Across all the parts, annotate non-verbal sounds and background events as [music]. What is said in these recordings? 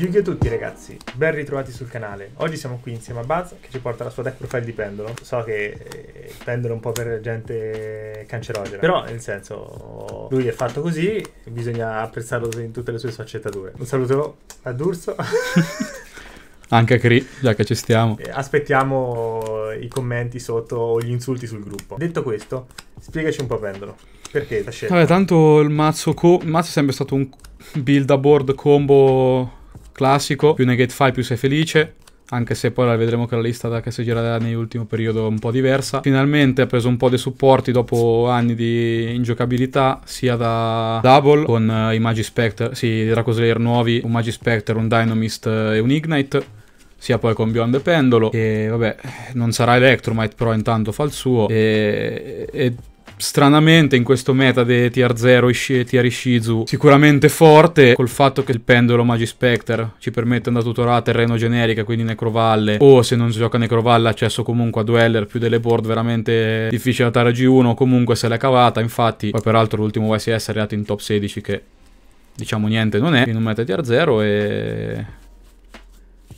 Yu-Gi-Oh! tutti ragazzi, ben ritrovati sul canale. Oggi siamo qui insieme a Buzz che ci porta la sua deck profile di pendolo. So che eh, pendolo è un po' per gente cancerogena, però nel senso lui è fatto così, bisogna apprezzarlo in tutte le sue sfaccettature. Un saluto a D'Urso. [laughs] Anche a Cree, già che ci stiamo. Aspettiamo eh, i commenti sotto o gli insulti sul gruppo. Detto questo, spiegaci un po' pendolo. Perché la scelta? Vabbè, tanto il mazzo, il mazzo è sempre stato un build a board combo classico, più negate fai più sei felice, anche se poi la vedremo che la lista da che si girerà nell'ultimo periodo è un po' diversa. Finalmente ha preso un po' dei supporti dopo anni di ingiocabilità, sia da Double con uh, i Magi Spectre, sì, Draco Slayer nuovi, un Magi Spectre, un Dynamist eh, e un Ignite. Sia poi con Beyond the Pendolo. E vabbè, non sarà Electromite, però intanto fa il suo. E, e stranamente in questo meta di tier 0 e tier Ishizu sicuramente forte col fatto che il pendolo Magi Magispecter ci permette una tutorata terreno generica quindi necrovalle o se non si gioca necrovalle accesso comunque a dueller più delle board veramente difficili da G1 comunque se l'è cavata infatti poi peraltro l'ultimo YCS è arrivato in top 16 che diciamo niente non è in un meta tier 0 e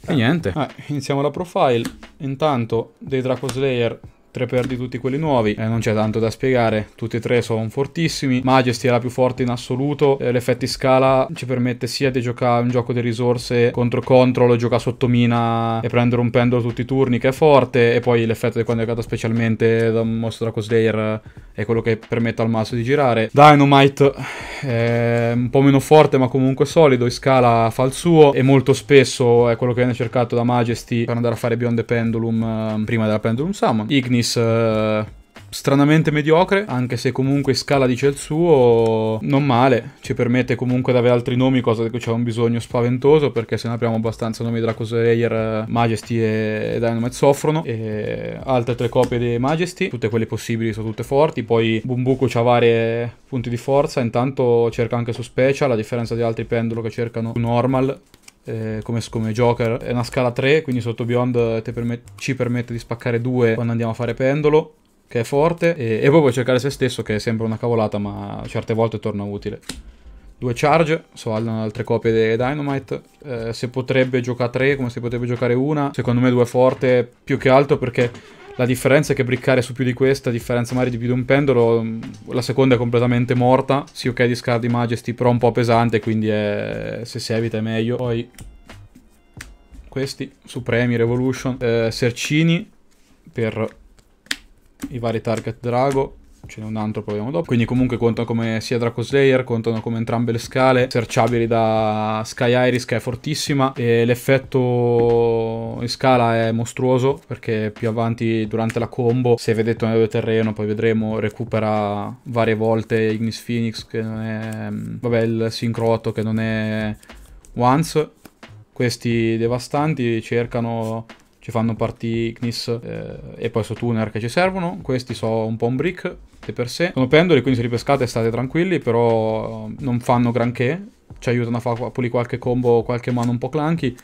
e eh. niente. Ah, iniziamo la profile. Intanto dei Draco Slayer Tre perdi tutti quelli nuovi, eh, non c'è tanto da spiegare, tutti e tre sono fortissimi, Majesty è la più forte in assoluto, eh, l'effetto scala ci permette sia di giocare un gioco di risorse contro controllo, giocare sotto mina e prendere un pendolo tutti i turni che è forte e poi l'effetto di quando è caduto specialmente da un mostro Draco Slayer è quello che permette al mazzo di girare. Dynamite è eh, un po' meno forte ma comunque solido, in scala fa il suo e molto spesso è quello che viene cercato da Majesty per andare a fare Beyond the Pendulum eh, prima della Pendulum Summon. Ignis tennis eh, stranamente mediocre, anche se comunque in scala dice il suo, non male, ci permette comunque di avere altri nomi, cosa di cui c'è un bisogno spaventoso, perché se ne apriamo abbastanza nomi Dracoslayer, eh, Majesty e Dynamite soffrono, e altre tre copie di Majesty, tutte quelle possibili sono tutte forti, poi Bumbuku ha vari punti di forza, intanto cerca anche su Special, a differenza di altri pendolo che cercano normal, eh, come, come, Joker è una scala 3, quindi sotto Beyond permet ci permette di spaccare 2 quando andiamo a fare pendolo, che è forte, e, e poi puoi cercare se stesso, che sembra una cavolata, ma certe volte torna utile. Due charge, so altre copie di Dynamite. Eh, se potrebbe giocare 3, come se potrebbe giocare una. Secondo me 2 forte più che altro perché la differenza è che briccare su più di questa, a differenza magari di più di un pendolo, la seconda è completamente morta. Sì, ok, discardi Majesty, però un po' pesante, quindi è... se si evita è meglio. Poi questi, Supremi, Revolution, eh, Sercini per i vari target Drago, ce n'è un altro, proviamo dopo. Quindi comunque contano come sia Draco Slayer, contano come entrambe le scale, searchabili da Sky Iris che è fortissima e l'effetto in scala è mostruoso perché più avanti durante la combo, se vedete un terreno, poi vedremo, recupera varie volte Ignis Phoenix che non è... vabbè il Synchro 8 che non è Once. Questi devastanti cercano ci fanno partire Ignis eh, e poi su Tuner che ci servono. Questi sono un po' un brick fatte per sé. Sono pendoli, quindi se ripescate state tranquilli, però ehm, non fanno granché. Ci aiutano a, a pulire qualche combo, qualche mano un po' clunky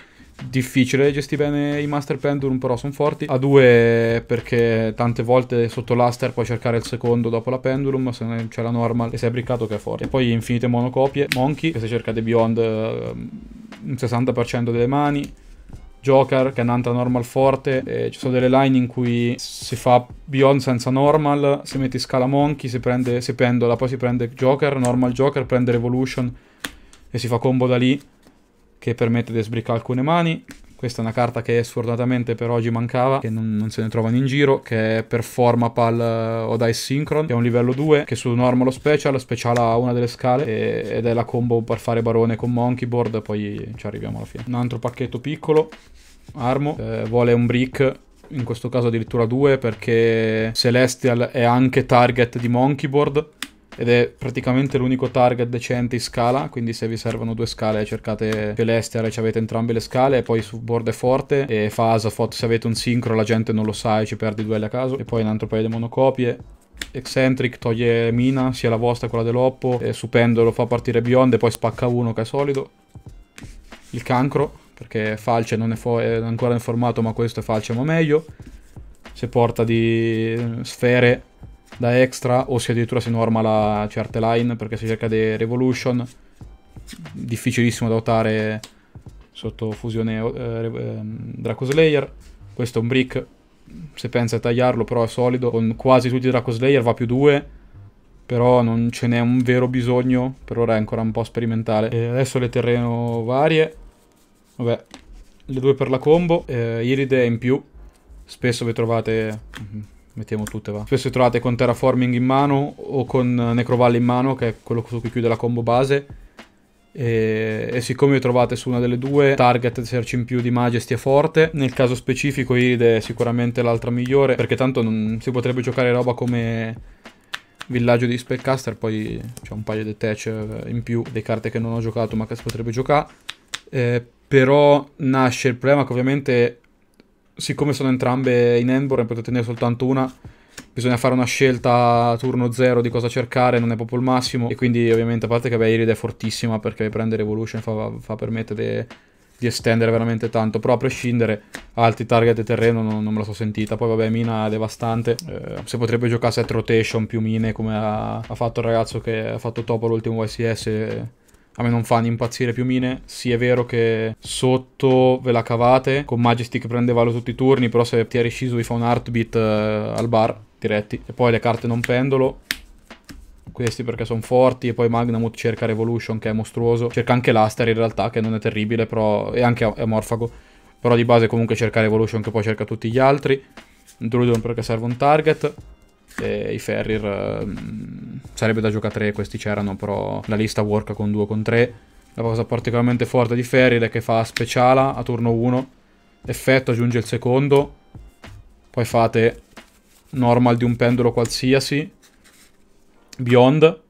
difficile gestire bene i Master Pendulum, però sono forti. A due perché tante volte sotto l'Aster puoi cercare il secondo dopo la Pendulum, se non c'è la normal e sei briccato che è forte. E poi infinite monocopie, Monkey, che se cercate Beyond ehm, un 60% delle mani, Joker che è un'altra normal forte. Eh, ci sono delle line in cui si fa Beyond senza normal, si mette scala Monkey, si prende si pendola, poi si prende Joker, normal Joker, prende Revolution e si fa combo da lì che permette di sbriccare alcune mani. Questa è una carta che sfortunatamente per oggi mancava, che non, non se ne trovano in giro, che è Performa Pal eh, Odai Synchron, che è un livello 2, che su normalo special, special ha una delle scale, e, ed è la combo per fare barone con Monkey Board, poi ci arriviamo alla fine. Un altro pacchetto piccolo, Armo, eh, vuole un brick in questo caso addirittura due perché Celestial è anche target di Monkeyboard ed è praticamente l'unico target decente in scala, quindi se vi servono due scale cercate Celestial e avete entrambe le scale, e poi su board è forte, e fa Asafot se avete un sincro la gente non lo sa e ci perdi duelli a caso, e poi un altro paio di monocopie, Eccentric toglie mina, sia la vostra che quella dell'Oppo, e su pendolo fa partire Beyond e poi spacca uno che è solido, il cancro, perché falce non è, è ancora nel formato ma questo è falce ma meglio, se porta di sfere da extra o se addirittura si norma certe line perché si cerca di Revolution difficilissimo da otare sotto fusione eh, ehm, Draco Slayer questo è un brick se pensa a tagliarlo però è solido con quasi tutti i Draco Slayer va più 2 però non ce n'è un vero bisogno per ora è ancora un po' sperimentale e adesso le terreno varie vabbè le due per la combo eh, Iride in più spesso vi trovate mm-hmm, Mettiamo tutte, va. Spesso trovate con Terraforming in mano o con Necrovalle in mano, che è quello su cui chiude la combo base. E, e siccome le trovate su una delle due, target search in più di Majesty è forte. Nel caso specifico Iride è sicuramente l'altra migliore, perché tanto non si potrebbe giocare roba come villaggio di Spellcaster, poi c'è un paio di tech in più, delle carte che non ho giocato ma che si potrebbe giocare. Eh, però nasce il problema che ovviamente siccome sono entrambe in handball e potete tenere soltanto una, bisogna fare una scelta a turno zero di cosa cercare, non è proprio il massimo. E quindi ovviamente a parte che Beirid è fortissima perché prendere Evolution fa, fa permettere di estendere veramente tanto, però a prescindere alti target e terreno non, non, me la so sentita, poi vabbè mina è devastante, eh, se potrebbe giocare set rotation più mine come ha, ha, fatto il ragazzo che ha fatto top all'ultimo YCS a me non fanno impazzire più mine. Sì, è vero che sotto ve la cavate, con Majestic prende valo tutti i turni, però se ti è Shizu vi fa un heartbeat eh, al bar, diretti. E poi le carte non pendolo, questi perché sono forti e poi Magnamut cerca Revolution che è mostruoso, cerca anche Laster in realtà che non è terribile però è anche amorfago. però di base comunque cerca Revolution che poi cerca tutti gli altri, Druidon perché serve un target e i Ferrir ehm, sarebbe da giocare 3, questi c'erano, però la lista work con 2 con 3. La cosa particolarmente forte di Ferril è che fa speciala a turno 1, effetto aggiunge il secondo, poi fate normal di un pendolo qualsiasi, beyond,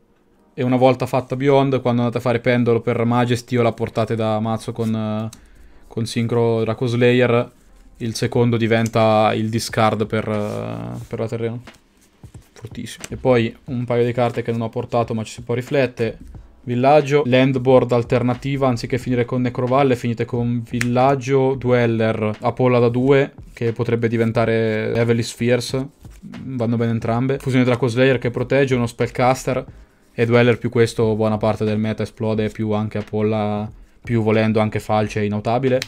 e una volta fatta beyond, quando andate a fare pendolo per Majesty o la portate da mazzo con, con Synchro Draco Slayer, il secondo diventa il discard per, per la terreno fortissimo. E poi un paio di carte che non ho portato ma ci si può riflettere. Villaggio, landboard alternativa, anziché finire con Necrovalle finite con Villaggio, Dweller, Apolla da 2, che potrebbe diventare Heavenly Spheres, vanno bene entrambe. Fusione Draco Slayer che protegge, uno Spellcaster e Dweller più questo buona parte del meta esplode, più anche Apolla, più volendo anche Falce Inautabile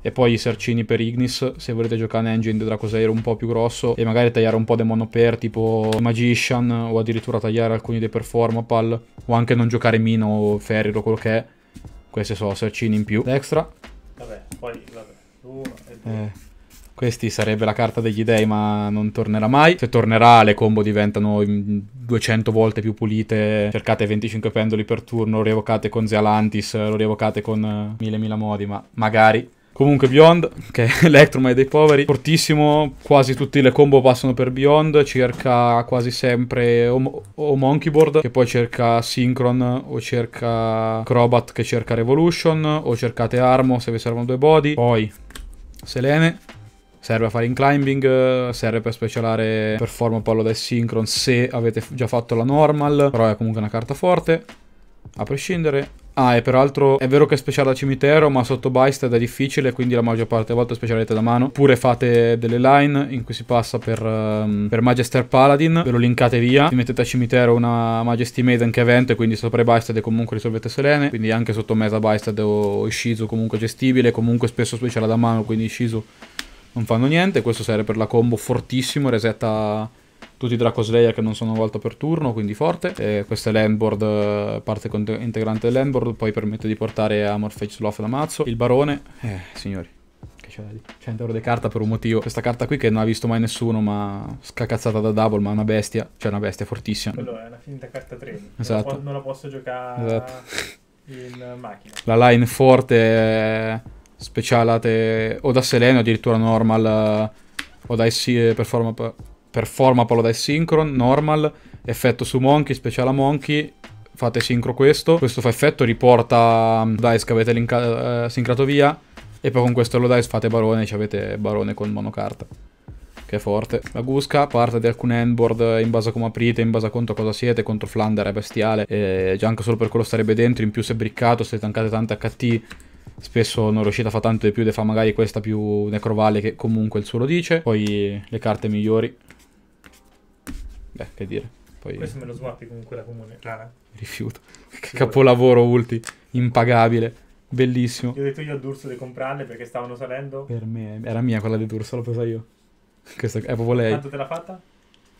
e poi i sercini per Ignis se volete giocare un engine di Dracosair un po' più grosso e magari tagliare un po' dei monoper tipo Magician o addirittura tagliare alcuni dei Performapal o anche non giocare Mino o o quello che è questi sono sercini in più extra vabbè poi vabbè uno e due eh. Questi sarebbe la carta degli dei, ma non tornerà mai. Se tornerà, le combo diventano 200 volte più pulite. Cercate 25 pendoli per turno, lo rievocate con Zealantis, lo rievocate con mille mila modi, ma magari Comunque Beyond, che è [laughs] Electrum è dei poveri, fortissimo, quasi tutte le combo passano per Beyond, cerca quasi sempre o, o Monkeyboard, che poi cerca Synchron, o cerca Crobat che cerca Revolution, o cercate Armo se vi servono due body, poi Selene, serve a fare in climbing, serve per specialare perform pallo del Synchron se avete già fatto la normal, però è comunque una carta forte, a prescindere Ah, e peraltro è vero che è speciale da cimitero, ma sotto bystand è difficile, quindi la maggior parte delle volte specialite da mano. Oppure fate delle line in cui si passa per, um, per Magister Paladin, ve lo linkate via, mettete a cimitero una Majesty Maiden che è evento, quindi sopra i bystand comunque risolvete Selene, quindi anche sotto meta bystand o Shizu comunque gestibile, comunque spesso speciale da mano, quindi Shizu non fanno niente, questo serve per la combo fortissimo, resetta tutti Draco Slayer che non sono volta per turno, quindi forte. E questo è landboard, eh, parte integrante del poi permette di portare a Morphage Sloth da mazzo. Il barone, eh, signori. che c'è lì? 100 euro di carta per un motivo. Questa carta qui che non ha visto mai nessuno, ma scacazzata da double, ma è una bestia. Cioè una bestia fortissima. Quello è una finta carta 3. Esatto. Non la, posso giocare esatto. in macchina. La line forte è specialate o da Selene addirittura normal eh, o da IC eh, Performa performa parlo dai synchron, normal, effetto su monkey, speciale a monkey, fate sincro questo, questo fa effetto, riporta um, dice che avete eh, sincrato via e poi con questo lo dice fate barone e cioè avete barone con monocarta. Che è forte. La Gusca parte di alcune handboard in base a come aprite, in base a conto cosa siete. Contro Flander è bestiale. E già anche solo per quello starebbe dentro. In più se briccato, se tankate tante HT, spesso non riuscite a fare tanto di più. De fa magari questa più Necrovale che comunque il suo lo dice. Poi le carte migliori. Beh, che dire. Poi... Questo me lo swappi comunque la comune, rara. Rifiuto. Che Capolavoro ulti, impagabile, bellissimo. Io ho detto io a D'Urso di comprarle perché stavano salendo. Per me, era mia quella di D'Urso, l'ho presa io. [laughs] Questa è proprio lei. Quanto te l'ha fatta?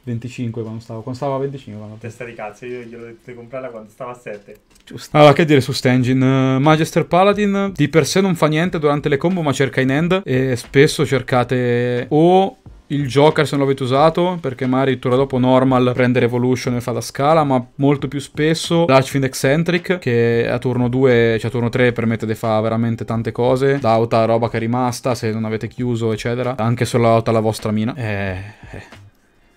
25 quando stavo, quando stavo a 25 quando... Testa di cazzo, io gliel'ho detto di comprarla quando stava a 7 Giusto Allora che dire su Stengin uh, eh, Magister Paladin eh, di per sé non fa niente durante le combo ma cerca in end E spesso cercate o il Joker se non l'avete usato, perché magari il dopo normal prende Revolution e fa la scala, ma molto più spesso l'Archfiend Eccentric, che a turno 2, cioè a turno 3 permette di fare veramente tante cose, l'auta roba che è rimasta, se non avete chiuso, eccetera, anche solo l'auta la vostra mina. Eh... eh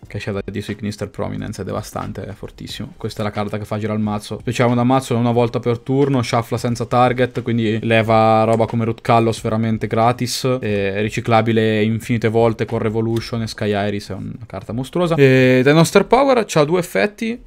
che da dietro i Knister Prominence è devastante, è fortissimo. Questa è la carta che fa girare il mazzo. Speciamo da mazzo una volta per turno, shuffla senza target, quindi leva roba come Root Callos veramente gratis, è riciclabile infinite volte con Revolution e Sky Iris, è una carta mostruosa. E The Noster Power ha due effetti,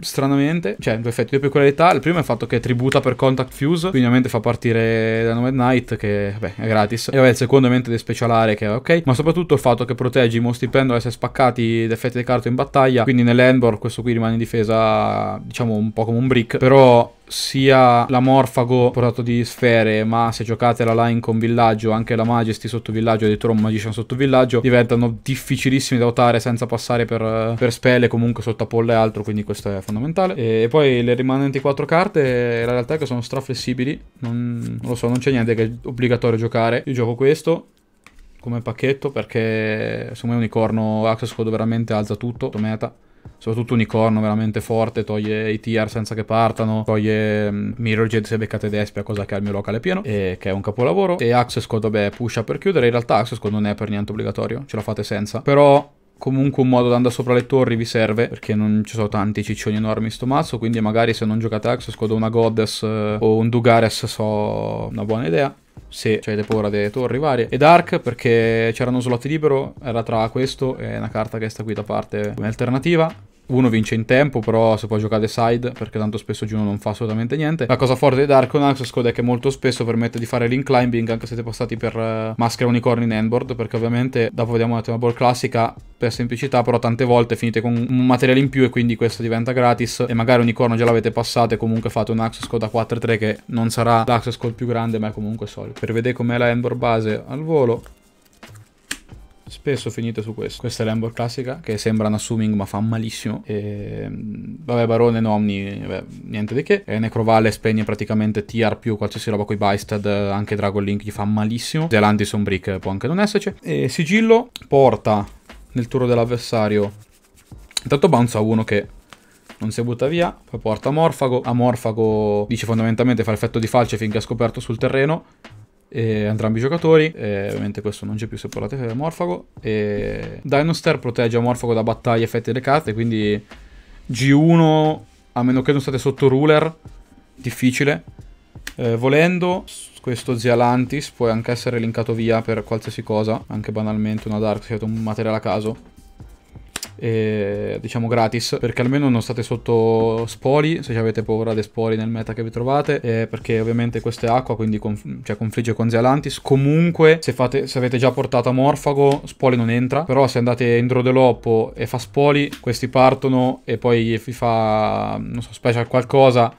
stranamente, cioè due effetti, due peculiarità. Il primo è il fatto che tributa per contact fuse, quindi ovviamente fa partire da Nomad Knight, che vabbè è gratis. E vabbè il secondo ovviamente di specialare, che è ok. Ma soprattutto il fatto che protegge i mostri pendolo essere spaccati da effetti di carta in battaglia. Quindi nell'Endor questo qui rimane in difesa, diciamo un po' come un brick. Però sia l'amorfago portato di sfere, ma se giocate la line con villaggio, anche la majesty sotto villaggio, addirittura un magician sotto villaggio, diventano difficilissimi da votare senza passare per, per spelle, comunque sotto polla e altro, quindi questo è fondamentale. E, e poi le rimanenti quattro carte, eh, la realtà è che sono straflessibili, non, non lo so, non c'è niente che è obbligatorio giocare. Io gioco questo, come pacchetto perché secondo me Unicorno Access Code veramente alza tutto, tutto, meta soprattutto Unicorno veramente forte, toglie i tier senza che partano, toglie mm, Mirror Jet se beccate Despia, cosa che al mio locale è pieno, e che è un capolavoro, e Access Code, vabbè, pusha per chiudere, in realtà Access Code non è per niente obbligatorio, ce la fate senza, però Comunque un modo da andare sopra le torri vi serve, perché non ci sono tanti ciccioni enormi in sto mazzo, quindi magari se non giocate Axe con una Goddess eh, o un Dugares so una buona idea. Se avete paura delle torri varie. E Dark perché c'erano slot libero, era tra questo e una carta che sta qui da parte come alternativa uno vince in tempo, però si può giocare side, perché tanto spesso Juno non fa assolutamente niente. La cosa forte di Axe, Scod, è che molto spesso permette di fare l'inclimbing, anche se siete passati per uh, maschera unicorni in handboard, perché ovviamente, dopo vediamo la tema ball classica, per semplicità, però tante volte finite con un materiale in più e quindi questo diventa gratis, e magari unicorno già l'avete passato e comunque fate un Axe Code a 4-3 che non sarà l'Axe Code più grande, ma è comunque solido. Per vedere com'è la handboard base al volo, spesso finite su questo. Questa è l'Embor classica che sembra un assuming, ma fa malissimo. E, vabbè, Barone, Nomni, niente di che. E Necrovale spegne praticamente TR più qualsiasi roba con i Bystad, anche Dragon Link gli fa malissimo. Zelandis un brick può anche non esserci. E Sigillo porta nel turno dell'avversario. Intanto bounce a uno che non si butta via, poi porta Amorfago. Amorfago dice fondamentalmente fa effetto di falce finché ha scoperto sul terreno eh, entrambi i giocatori. Eh, ovviamente questo non c'è più se parlate Morfago. E Dinoster protegge Morfago da battaglie effetti delle carte, quindi G1, a meno che non state sotto ruler, difficile. Eh, volendo, questo Zialantis può anche essere linkato via per qualsiasi cosa, anche banalmente una Dark, siete un materiale a caso e, diciamo gratis perché almeno non state sotto spori se avete paura dei spori nel meta che vi trovate eh, perché ovviamente questa è acqua quindi conf- cioè confligge con Zealantis comunque se, fate, se avete già portato Morfago spoli non entra però se andate in Drodeloppo e fa spoli questi partono e poi vi fa non so special qualcosa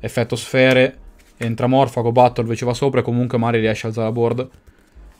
effetto sfere entra Morfago Battle ve ci va sopra e comunque Mari riesce a alzare la board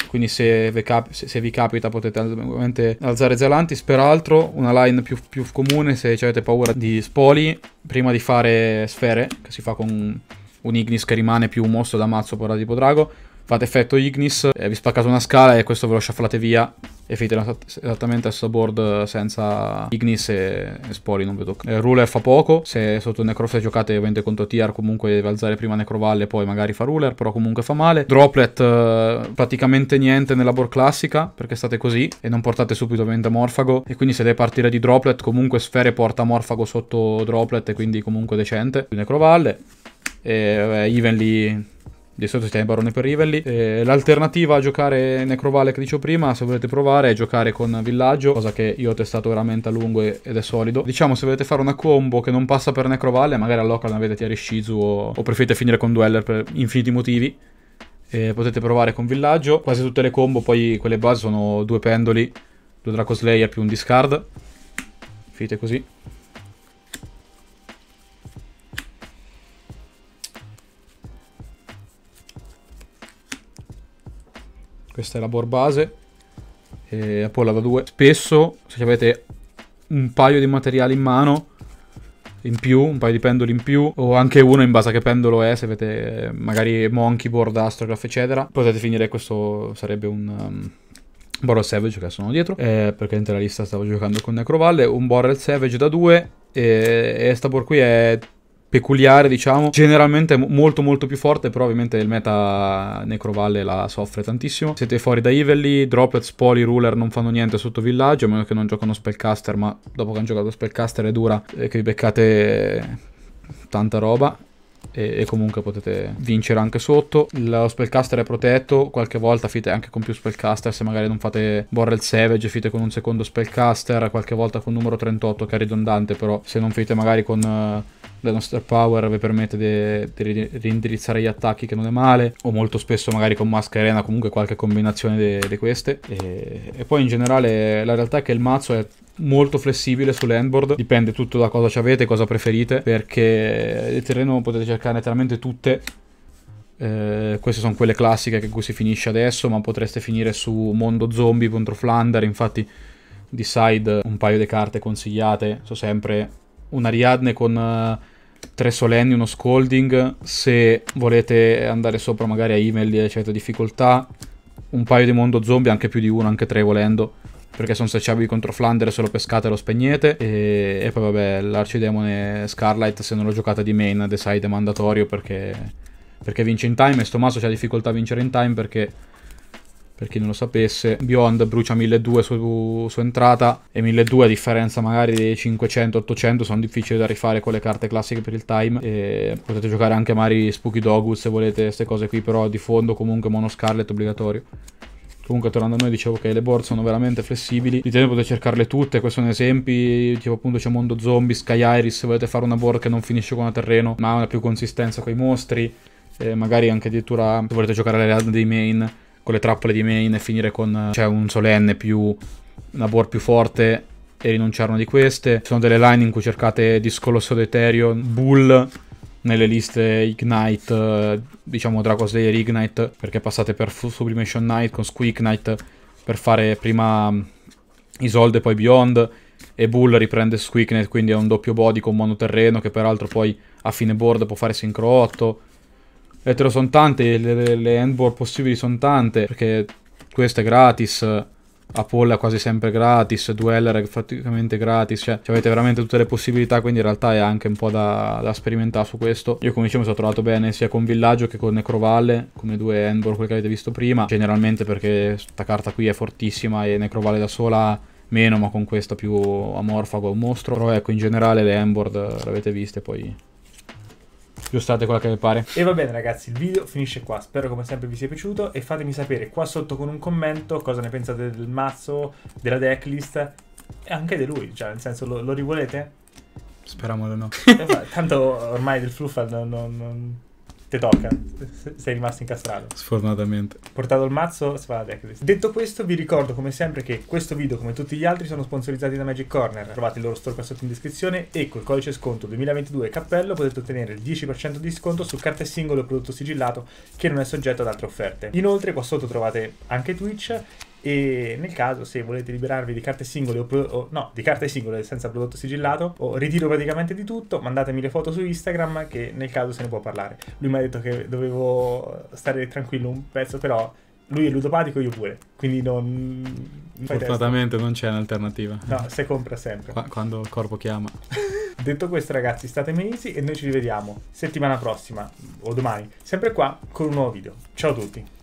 quindi se vi, cap- se, se vi capita potete ovviamente alzare Zelantis, peraltro una line più, più comune se avete paura di spoli, prima di fare sfere, che si fa con un Ignis che rimane più un mostro da mazzo per la tipo drago, fate effetto Ignis, eh, vi spaccate una scala e questo ve lo sciafflate via e finite esattamente al board senza Ignis e, e Spori non vedo eh, Ruler fa poco se sotto Necrofest giocate ovviamente contro Tiar comunque deve alzare prima Necrovalle e poi magari fa Ruler però comunque fa male Droplet eh, praticamente niente nella board classica perché state così e non portate subito ovviamente Morfago e quindi se deve partire di Droplet comunque Sfere porta Morfago sotto Droplet e quindi comunque decente Necrovalle e vabbè, eh, Evenly di solito si tiene barone per Rivelli. l'alternativa a giocare Necrovale che dicevo prima, se volete provare, è giocare con Villaggio, cosa che io ho testato veramente a lungo ed è solido. Diciamo, se volete fare una combo che non passa per Necrovale, magari al local ne avete Tiare Shizu o, o preferite finire con Dweller per infiniti motivi, eh, potete provare con Villaggio. Quasi tutte le combo, poi quelle base sono due pendoli, due Draco Slayer più un discard. Finite così. Questa è la board base. E Apollo da 2. Spesso, se avete un paio di materiali in mano in più, un paio di pendoli in più, o anche uno in base a che pendolo è, se avete eh, magari Monkey, Board, Astrograph, eccetera, potete finire questo, sarebbe un... Um, Borrel Savage che sono dietro, eh, perché nella lista stavo giocando con Necrovalle, un Borrel Savage da 2 e, e sta board qui è peculiare, diciamo. Generalmente è molto molto più forte, però ovviamente il meta Necrovalle la soffre tantissimo. Siete fuori da Ivelly, Droplets, Poli, Ruler non fanno niente sotto villaggio, a meno che non giocano Spellcaster, ma dopo che hanno giocato Spellcaster è dura eh, che vi beccate tanta roba e, comunque potete vincere anche sotto. Lo spellcaster è protetto, qualche volta fite anche con più spellcaster, se magari non fate Borrel Savage fite con un secondo spellcaster, qualche volta con numero 38 che è ridondante, però se non fite magari con eh, la nostra power vi permette di, reindirizzare gli attacchi che non è male o molto spesso magari con arena comunque qualche combinazione di queste e, e, poi in generale la realtà è che il mazzo è molto flessibile sull'handboard dipende tutto da cosa ci avete cosa preferite perché il terreno potete cercare letteralmente tutte eh, queste sono quelle classiche che cui si finisce adesso ma potreste finire su mondo zombie contro Flander infatti di side un paio di carte consigliate so sempre un Ariadne con uh, tre solenni, uno scolding, se volete andare sopra magari a email di certe difficoltà, un paio di mondo zombie, anche più di uno, anche tre volendo, perché sono sacciabili contro Flanders, se lo pescate lo spegnete, e, e poi vabbè l'arcidemone Scarlight se non lo giocate di main, decide mandatorio perché, perché vince in time, e sto maso c'ha difficoltà a vincere in time perché per chi non lo sapesse, Beyond brucia 1200 su, su entrata e 1200 a differenza magari dei 500-800 sono difficili da rifare con le carte classiche per il time e potete giocare anche magari Spooky Dogus se volete queste cose qui però di fondo comunque Mono Scarlet obbligatorio. Comunque tornando a noi dicevo che le board sono veramente flessibili, di tempo potete cercarle tutte, questi sono esempi, tipo appunto c'è Mondo Zombie, Sky Iris, se volete fare una board che non finisce con la terreno ma ha una più consistenza con i mostri, eh, magari anche addirittura se volete giocare alle realtà dei main con le trappole di main e finire con cioè, un solenne più una board più forte e rinunciare a una di queste. Ci sono delle line in cui cercate Discolosso d'Ethereum, Bull nelle liste Ignite, eh, diciamo Draco Slayer Ignite, perché passate per Sublimation Knight con Squeak Knight per fare prima mm, Isolde e poi Beyond e Bull riprende Squeak Knight, quindi è un doppio body con monoterreno che peraltro poi a fine board può fare Synchro 8. Le etero sono tante, le, le handball possibili sono tante, perché questo è gratis, Apollo è quasi sempre gratis, Dueller è praticamente gratis, cioè, cioè, avete veramente tutte le possibilità, quindi in realtà è anche un po' da, da sperimentare su questo. Io come dicevo mi sono trovato bene sia con Villaggio che con Necrovalle, come due handball, quelle che avete visto prima, generalmente perché questa carta qui è fortissima e Necrovalle da sola meno, ma con questa più amorfago è un mostro. Però ecco, in generale le handboard eh, l'avete viste, poi giustate quella che vi pare. E va bene ragazzi, il video finisce qua, spero come sempre vi sia piaciuto e fatemi sapere qua sotto con un commento cosa ne pensate del mazzo, della decklist e anche di lui, cioè nel senso lo, lo rivolete? Speriamo no. Eh, tanto ormai del fluff non, non, non... Te tocca, sei rimasto incastrato. Sfortunatamente. Portato il mazzo, si va a decklist. Detto questo, vi ricordo come sempre che questo video, come tutti gli altri, sono sponsorizzati da Magic Corner. Trovate il loro store qua sotto in descrizione e col codice sconto 2022 cappello potete ottenere il 10% di sconto su carte singole o prodotto sigillato che non è soggetto ad altre offerte. Inoltre qua sotto trovate anche Twitch e nel caso se volete liberarvi di carte singole o, pro- o no, di carte singole senza prodotto sigillato, o ritiro praticamente di tutto, mandatemi le foto su Instagram che nel caso se ne può parlare. Lui mi ha detto che dovevo stare tranquillo un pezzo, però lui è ludopatico, io pure. Quindi non. Fortunatamente non c'è un'alternativa. No, se compra sempre. Qua, quando il corpo chiama. [laughs] Detto questo, ragazzi, state easy e noi ci rivediamo settimana prossima o domani, sempre qua con un nuovo video. Ciao a tutti.